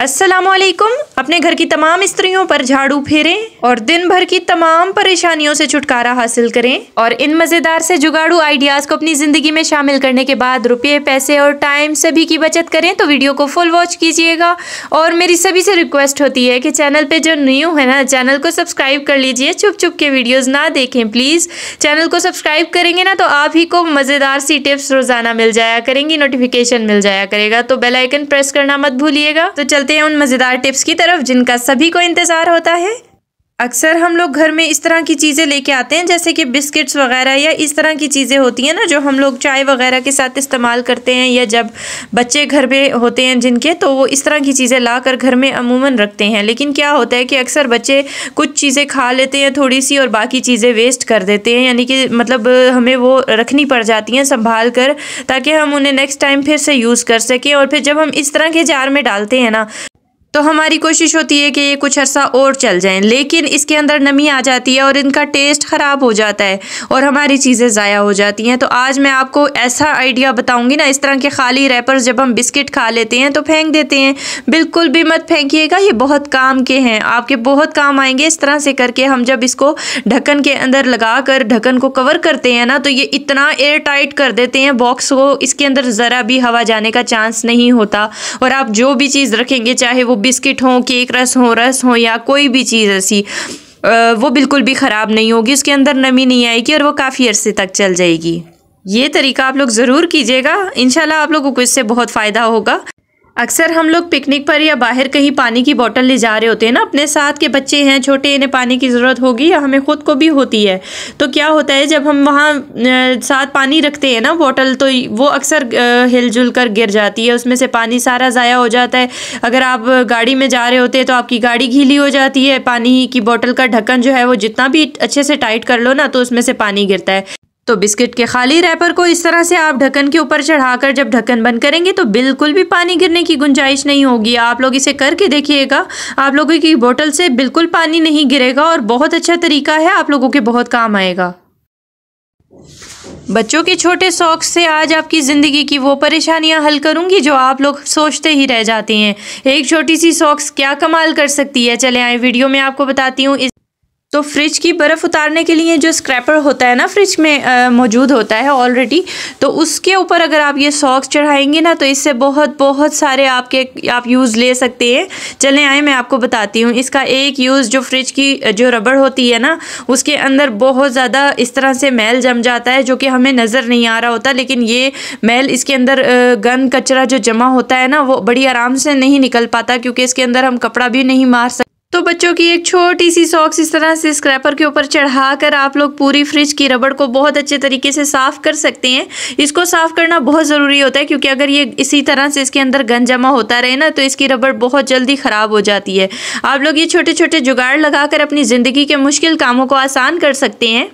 असलकुम अपने घर की तमाम स्त्रियों पर झाड़ू फेरें और दिन भर की तमाम परेशानियों से छुटकारा हासिल करें और इन मज़ेदार से जुगाड़ू आइडियाज़ को अपनी ज़िंदगी में शामिल करने के बाद रुपये पैसे और टाइम सभी की बचत करें तो वीडियो को फुल वॉच कीजिएगा और मेरी सभी से रिक्वेस्ट होती है कि चैनल पे जो न्यू है ना चैनल को सब्सक्राइब कर लीजिए चुप चुप के वीडियोज़ ना देखें प्लीज़ चैनल को सब्सक्राइब करेंगे ना तो आप ही को मज़ेदार सी टिप्स रोज़ाना मिल जाया करेंगी नोटिफिकेशन मिल जाया करेगा तो बेलाइकन प्रेस करना मत भूलिएगा तो चलते चलते हैं उन मज़ेदार टिप्स की तरफ जिनका सभी को इंतज़ार होता है अक्सर हम लोग घर में इस तरह की चीज़ें लेके आते हैं जैसे कि बिस्किट्स वगैरह या इस तरह की चीज़ें होती हैं ना जो हम लोग चाय वगैरह के साथ इस्तेमाल करते हैं या जब बच्चे घर में होते हैं जिनके तो वो इस तरह की चीज़ें ला कर घर में अमूमन रखते हैं लेकिन क्या होता है कि अक्सर बच्चे कुछ चीज़ें खा लेते हैं थोड़ी सी और बाकी चीज़ें वेस्ट कर देते हैं यानी कि मतलब हमें वो रखनी पड़ जाती हैं संभाल कर ताकि हम उन्हें नेक्स्ट टाइम फिर से यूज़ कर सकें और फिर जब हम इस तरह के जार में डालते हैं ना तो हमारी कोशिश होती है कि ये कुछ अरसा और चल जाएं लेकिन इसके अंदर नमी आ जाती है और इनका टेस्ट ख़राब हो जाता है और हमारी चीज़ें ज़ाया हो जाती हैं तो आज मैं आपको ऐसा आइडिया बताऊंगी ना इस तरह के खाली रैपर्स जब हम बिस्किट खा लेते हैं तो फेंक देते हैं बिल्कुल भी मत फेंकीेगा ये बहुत काम के हैं आपके बहुत काम आएंगे इस तरह से करके हम जब इसको ढक्कन के अंदर लगा कर ढक्कन को कवर करते हैं ना तो ये इतना एयर टाइट कर देते हैं बॉक्स को इसके अंदर ज़रा भी हवा जाने का चांस नहीं होता और आप जो भी चीज़ रखेंगे चाहे वो बिस्किट हों केक रस हो रस हो या कोई भी चीज़ ऐसी वो बिल्कुल भी ख़राब नहीं होगी उसके अंदर नमी नहीं आएगी और वो काफ़ी अरसे तक चल जाएगी ये तरीका आप लोग ज़रूर कीजिएगा इन आप लोगों को इससे बहुत फ़ायदा होगा अक्सर हम लोग पिकनिक पर या बाहर कहीं पानी की बोतल ले जा रहे होते हैं ना अपने साथ के बच्चे हैं छोटे इन्हें पानी की ज़रूरत होगी या हमें ख़ुद को भी होती है तो क्या होता है जब हम वहाँ साथ पानी रखते हैं ना बोतल तो वो अक्सर हिलजुल कर गिर जाती है उसमें से पानी सारा ज़ाया हो जाता है अगर आप गाड़ी में जा रहे होते हैं तो आपकी गाड़ी घीली हो जाती है पानी की बॉटल का ढक्कन जो है वो जितना भी अच्छे से टाइट कर लो ना तो उसमें से पानी गिरता है तो बिस्किट के खाली रैपर को इस तरह से आप ढक्कन के ऊपर चढ़ाकर जब ढक्कन बंद करेंगे तो बिल्कुल भी पानी गिरने की गुंजाइश नहीं होगी आप लोग इसे करके देखिएगा आप लोगों की बोतल से बिल्कुल पानी नहीं गिरेगा और बहुत अच्छा तरीका है आप लोगों के बहुत काम आएगा बच्चों के छोटे शौक से आज आपकी ज़िंदगी की वो परेशानियां हल करूंगी जो आप लोग सोचते ही रह जाते हैं एक छोटी सी शौक क्या कमाल कर सकती है चले आए वीडियो में आपको बताती हूँ तो फ्रिज की बर्फ़ उतारने के लिए जो स्क्रैपर होता है ना फ्रिज में मौजूद होता है ऑलरेडी तो उसके ऊपर अगर आप ये सॉक्स चढ़ाएंगे ना तो इससे बहुत बहुत सारे आपके आप यूज़ ले सकते हैं चलें आए मैं आपको बताती हूँ इसका एक यूज़ जो फ्रिज की जो रबड़ होती है ना उसके अंदर बहुत ज़्यादा इस तरह से मैल जम जाता है जो कि हमें नज़र नहीं आ रहा होता लेकिन ये मैल इसके अंदर गंद कचरा जो जमा होता है ना वो बड़ी आराम से नहीं निकल पाता क्योंकि इसके अंदर हम कपड़ा भी नहीं मार सकते तो बच्चों की एक छोटी सी सॉक्स इस तरह से स्क्रैपर के ऊपर चढ़ा कर आप लोग पूरी फ्रिज की रबड़ को बहुत अच्छे तरीके से साफ़ कर सकते हैं इसको साफ़ करना बहुत ज़रूरी होता है क्योंकि अगर ये इसी तरह से इसके अंदर गंद जमा होता रहे ना तो इसकी रबड़ बहुत जल्दी ख़राब हो जाती है आप लोग ये छोटे छोटे जुगाड़ लगा अपनी ज़िंदगी के मुश्किल कामों को आसान कर सकते हैं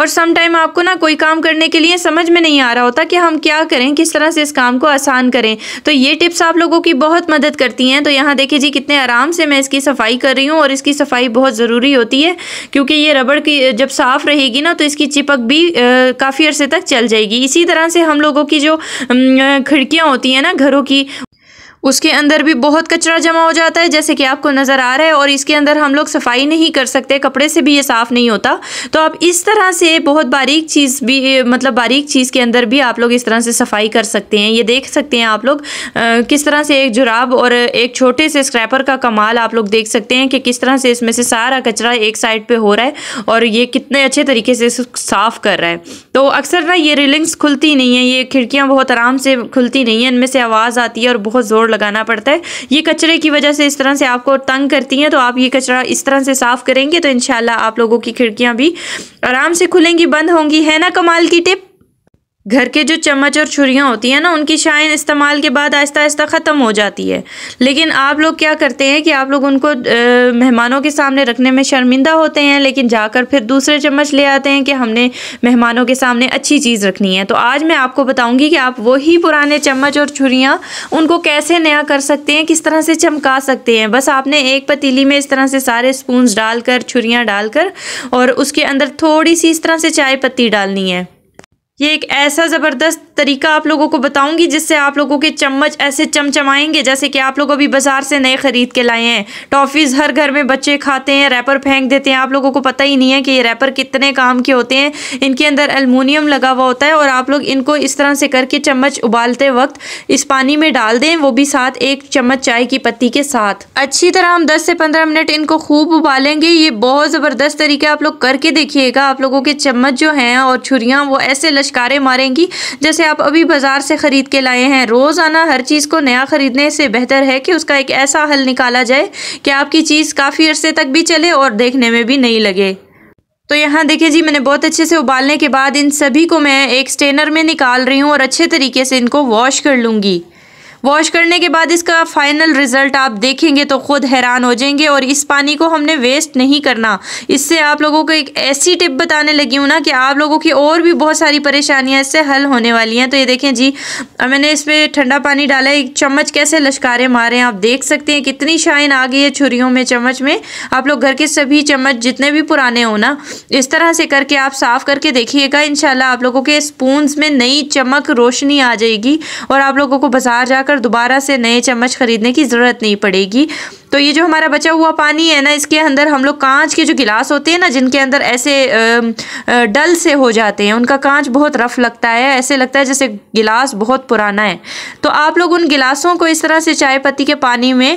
और सम टाइम आपको ना कोई काम करने के लिए समझ में नहीं आ रहा होता कि हम क्या करें किस तरह से इस काम को आसान करें तो ये टिप्स आप लोगों की बहुत मदद करती हैं तो यहाँ देखिए जी कितने आराम से मैं इसकी सफाई कर रही हूँ और इसकी सफाई बहुत ज़रूरी होती है क्योंकि ये रबड़ की जब साफ़ रहेगी ना तो इसकी चिपक भी काफ़ी अरसे तक चल जाएगी इसी तरह से हम लोगों की जो खिड़कियाँ होती हैं ना घरों की उसके अंदर भी बहुत कचरा जमा हो जाता है जैसे कि आपको नज़र आ रहा है और इसके अंदर हम लोग सफाई नहीं कर सकते कपड़े से भी ये साफ़ नहीं होता तो आप इस तरह से बहुत बारीक चीज़ भी मतलब बारीक चीज़ के अंदर भी आप लोग इस तरह से सफाई कर सकते हैं ये देख सकते हैं आप लोग किस तरह से एक जुराब और एक छोटे से स्क्रैपर का कमाल आप लोग देख सकते हैं कि किस तरह से इसमें से सारा कचरा एक साइड पर हो रहा है और ये कितने अच्छे तरीके से साफ़ कर रहा है तो अक्सर ना ये रिलिंग्स खुलती नहीं है ये खिड़कियाँ बहुत आराम से खुलती नहीं है इनमें से आवाज़ आती है और बहुत ज़ोर लगाना पड़ता है ये कचरे की वजह से इस तरह से आपको तंग करती हैं तो आप ये कचरा इस तरह से साफ़ करेंगे तो इन आप लोगों की खिड़कियाँ भी आराम से खुलेंगी बंद होंगी है ना कमाल की टिप घर के जो चम्मच और छुरियाँ होती हैं ना उनकी शाइन इस्तेमाल के बाद आहिस्ता आहिस्ता ख़त्म हो जाती है लेकिन आप लोग क्या करते हैं कि आप लोग उनको मेहमानों के सामने रखने में शर्मिंदा होते हैं लेकिन जाकर फिर दूसरे चम्मच ले आते हैं कि हमने मेहमानों के सामने अच्छी चीज़ रखनी है तो आज मैं आपको बताऊँगी कि आप वही पुराने चम्मच और छुरियाँ उनको कैसे नया कर सकते हैं किस तरह से चमका सकते हैं बस आपने एक पतीली में इस तरह से सारे स्पून डालकर छुरियाँ डालकर और उसके अंदर थोड़ी सी इस तरह से चाय पत्ती डालनी है ये एक ऐसा ज़बरदस्त तरीका आप लोगों को बताऊंगी जिससे आप लोगों के चम्मच ऐसे चमचमाएंगे जैसे कि आप लोग अभी बाजार से नए खरीद के लाए हैं टॉफ़ीज़ हर घर में बच्चे खाते हैं रैपर फेंक देते हैं आप लोगों को पता ही नहीं है कि ये रैपर कितने काम के होते हैं इनके अंदर अल्मोनियम लगा हुआ होता है और आप लोग इनको इस तरह से करके चम्मच उबालते वक्त इस पानी में डाल दें वो भी साथ एक चम्मच चाय की पत्ती के साथ अच्छी तरह हम दस से पंद्रह मिनट इनको खूब उबालेंगे ये बहुत ज़बरदस्त तरीके आप लोग करके देखिएगा आप लोगों के चम्मच जो हैं और छुरियाँ वो ऐसे लश्कारे मारेंगी जैसे जिसे आप अभी बाजार से ख़रीद के लाए हैं रोज़ाना हर चीज़ को नया ख़रीदने से बेहतर है कि उसका एक ऐसा हल निकाला जाए कि आपकी चीज़ काफ़ी अरसे तक भी चले और देखने में भी नहीं लगे तो यहाँ देखिए जी मैंने बहुत अच्छे से उबालने के बाद इन सभी को मैं एक स्टेनर में निकाल रही हूँ और अच्छे तरीके से इनको वॉश कर लूँगी वॉश करने के बाद इसका फाइनल रिजल्ट आप देखेंगे तो खुद हैरान हो जाएंगे और इस पानी को हमने वेस्ट नहीं करना इससे आप लोगों को एक ऐसी टिप बताने लगी हूँ ना कि आप लोगों की और भी बहुत सारी परेशानियाँ इससे हल होने वाली हैं तो ये देखें जी मैंने इस पर ठंडा पानी डाला एक चम्मच कैसे लश्कारे मारे हैं आप देख सकते हैं कितनी शाइन आ गई है छुरियों में चम्मच में आप लोग घर के सभी चम्मच जितने भी पुराने हो ना इस तरह से करके आप साफ़ करके देखिएगा इन आप लोगों के स्पून में नई चमक रोशनी आ जाएगी और आप लोगों को बाज़ार जाकर कर दोबारा से नए चम्मच ख़रीदने की ज़रूरत नहीं पड़ेगी तो ये जो हमारा बचा हुआ पानी है ना इसके अंदर हम लोग कांच के जो गिलास होते हैं ना जिनके अंदर ऐसे डल से हो जाते हैं उनका कांच बहुत रफ लगता है ऐसे लगता है जैसे गिलास बहुत पुराना है तो आप लोग उन गिलासों को इस तरह से चाय पत्ती के पानी में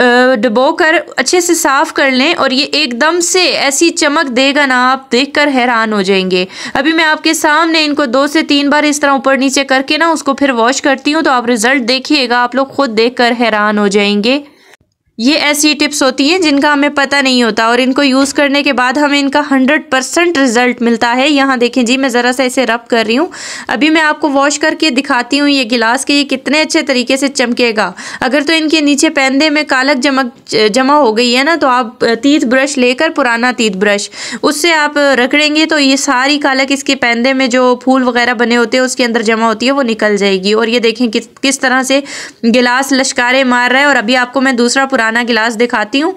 डबो कर अच्छे से साफ़ कर लें और ये एकदम से ऐसी चमक देगा ना आप देख कर हैरान हो जाएंगे अभी मैं आपके सामने इनको दो से तीन बार इस तरह ऊपर नीचे करके ना उसको फिर वॉश करती हूँ तो आप रिज़ल्ट देखिएगा आप लोग ख़ुद देख कर हैरान हो जाएंगे ये ऐसी टिप्स होती हैं जिनका हमें पता नहीं होता और इनको यूज़ करने के बाद हमें इनका हंड्रेड परसेंट रिजल्ट मिलता है यहाँ देखें जी मैं ज़रा सा इसे रब कर रही हूँ अभी मैं आपको वॉश करके दिखाती हूँ ये गिलास के ये कितने अच्छे तरीके से चमकेगा अगर तो इनके नीचे पैंदे में कालक जमक जमा हो गई है ना तो आप तीत ब्रश लेकर पुराना तीत ब्रश उससे आप रगड़ेंगे तो ये सारी कालक इसके पैंदे में जो फूल वगैरह बने होते हैं उसके अंदर जमा होती है वो निकल जाएगी और ये देखें किस किस तरह से गिलास लश्कारे मार रहा है और अभी आपको मैं दूसरा पुराना पुराना गिलास दिखाती हूँ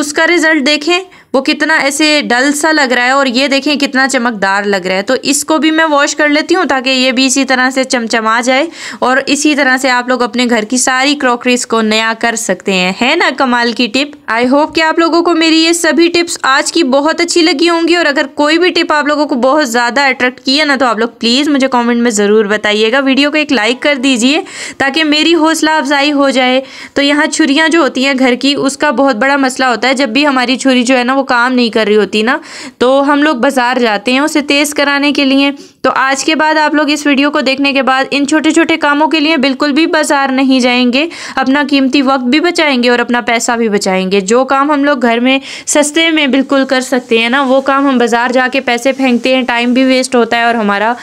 उसका रिज़ल्ट देखें वो कितना ऐसे डल सा लग रहा है और ये देखें कितना चमकदार लग रहा है तो इसको भी मैं वॉश कर लेती हूँ ताकि ये भी इसी तरह से चमचमा जाए और इसी तरह से आप लोग अपने घर की सारी क्रॉकरीज को नया कर सकते हैं है ना कमाल की टिप आई होप कि आप लोगों को मेरी ये सभी टिप्स आज की बहुत अच्छी लगी होंगी और अगर कोई भी टिप आप लोगों को बहुत ज़्यादा अट्रैक्ट किया ना तो आप लोग प्लीज़ मुझे कॉमेंट में ज़रूर बताइएगा वीडियो को एक लाइक कर दीजिए ताकि मेरी हौसला अफजाई हो जाए तो यहाँ छुरियाँ जो होती हैं घर की उसका बहुत बड़ा मसला होता है जब भी हमारी छुरी जो है ना वो काम नहीं कर रही होती ना तो हम लोग बाज़ार जाते हैं उसे तेज़ कराने के लिए तो आज के बाद आप लोग इस वीडियो को देखने के बाद इन छोटे छोटे कामों के लिए बिल्कुल भी बाज़ार नहीं जाएंगे अपना कीमती वक्त भी बचाएंगे और अपना पैसा भी बचाएंगे जो काम हम लोग घर में सस्ते में बिल्कुल कर सकते हैं ना वो काम हम बाज़ार जाके पैसे फेंकते हैं टाइम भी वेस्ट होता है और हमारा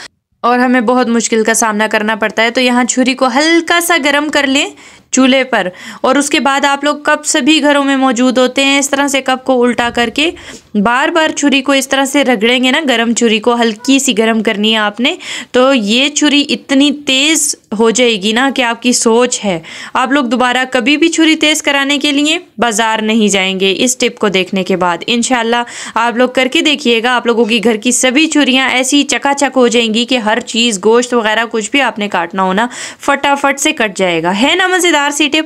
और हमें बहुत मुश्किल का सामना करना पड़ता है तो यहाँ छुरी को हल्का सा गर्म कर लें चूल्हे पर और उसके बाद आप लोग कप सभी घरों में मौजूद होते हैं इस तरह से कप को उल्टा करके बार बार छुरी को इस तरह से रगड़ेंगे ना गर्म छुरी को हल्की सी गर्म करनी है आपने तो ये छुरी इतनी तेज़ हो जाएगी ना कि आपकी सोच है आप लोग दोबारा कभी भी छुरी तेज़ कराने के लिए बाज़ार नहीं जाएंगे इस टिप को देखने के बाद इन आप लोग करके देखिएगा आप लोगों की घर की सभी छुरियाँ ऐसी चकाचक हो जाएंगी कि हर चीज़ गोश्त वगैरह कुछ भी आपने काटना होना फटाफट से कट जाएगा है ना मज़ेदार चार सीटें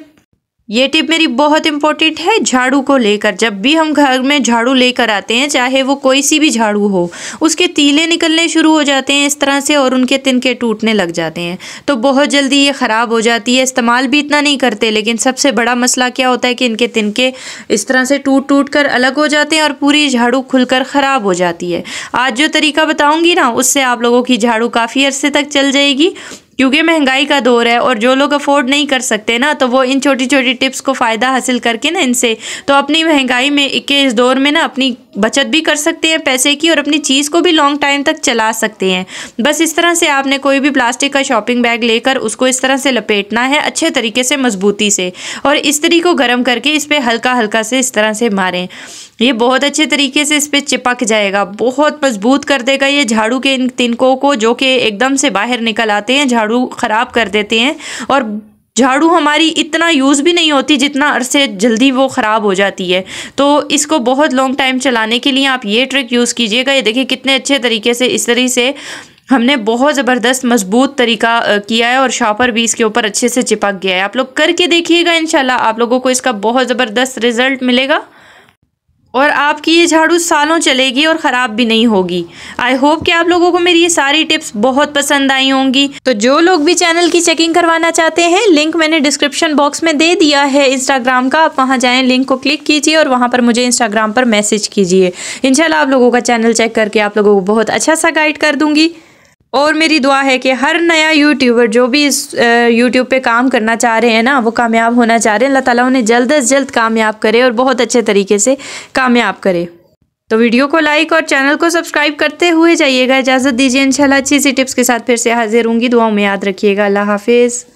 ये टिप मेरी बहुत इंपॉर्टेंट है झाड़ू को लेकर जब भी हम घर में झाड़ू लेकर आते हैं चाहे वो कोई सी भी झाड़ू हो उसके तीले निकलने शुरू हो जाते हैं इस तरह से और उनके तिनके टूटने लग जाते हैं तो बहुत जल्दी ये ख़राब हो जाती है इस्तेमाल भी इतना नहीं करते लेकिन सबसे बड़ा मसला क्या होता है कि इनके तिनके इस तरह से टूट टूट कर अलग हो जाते हैं और पूरी झाड़ू खुलकर ख़राब हो जाती है आज जो तरीका बताऊँगी ना उससे आप लोगों की झाड़ू काफ़ी अरसे तक चल जाएगी क्योंकि महंगाई का दौर है और जो लोग अफोर्ड नहीं कर सकते ना तो वो इन छोटी छोटी टिप्स को फ़ायदा हासिल करके ना इनसे तो अपनी महंगाई में के इस दौर में ना अपनी बचत भी कर सकते हैं पैसे की और अपनी चीज़ को भी लॉन्ग टाइम तक चला सकते हैं बस इस तरह से आपने कोई भी प्लास्टिक का शॉपिंग बैग लेकर उसको इस तरह से लपेटना है अच्छे तरीके से मजबूती से और इस्त्री को गर्म करके इस पर हल्का हल्का से इस तरह से मारें ये बहुत अच्छे तरीके से इस पर चिपक जाएगा बहुत मजबूत कर देगा ये झाड़ू के इन तिनकों को जो कि एकदम से बाहर निकल आते हैं झाड़ू ख़राब कर देते हैं और झाड़ू हमारी इतना यूज़ भी नहीं होती जितना अरसे जल्दी वो ख़राब हो जाती है तो इसको बहुत लॉन्ग टाइम चलाने के लिए आप ये ट्रिक यूज़ कीजिएगा ये देखिए कितने अच्छे तरीके से इस तरीके से हमने बहुत ज़बरदस्त मजबूत तरीका किया है और शापर भी इसके ऊपर अच्छे से चिपक गया है आप लोग करके देखिएगा इन आप लोगों को इसका बहुत ज़बरदस्त रिज़ल्ट मिलेगा और आपकी ये झाड़ू सालों चलेगी और ख़राब भी नहीं होगी आई होप कि आप लोगों को मेरी ये सारी टिप्स बहुत पसंद आई होंगी तो जो लोग भी चैनल की चेकिंग करवाना चाहते हैं लिंक मैंने डिस्क्रिप्शन बॉक्स में दे दिया है इंस्टाग्राम का आप वहाँ जाएँ लिंक को क्लिक कीजिए और वहाँ पर मुझे इंस्टाग्राम पर मैसेज कीजिए इनशाला आप लोगों का चैनल चेक करके आप लोगों को बहुत अच्छा सा गाइड कर दूँगी और मेरी दुआ है कि हर नया यूट्यूबर जो भी इस यूट्यूब पे काम करना चाह रहे हैं ना वो कामयाब होना चाह रहे हैं अल्लाह ताला उन्हें जल्द अज जल्द कामयाब करे और बहुत अच्छे तरीके से कामयाब करे तो वीडियो को लाइक और चैनल को सब्सक्राइब करते हुए जाइएगा इजाज़त दीजिए इंशाल्लाह अच्छी सी टिप्स के साथ फिर से हाजिर होंगी दुआओं में याद रखिएगा अल्लाह हाफिज़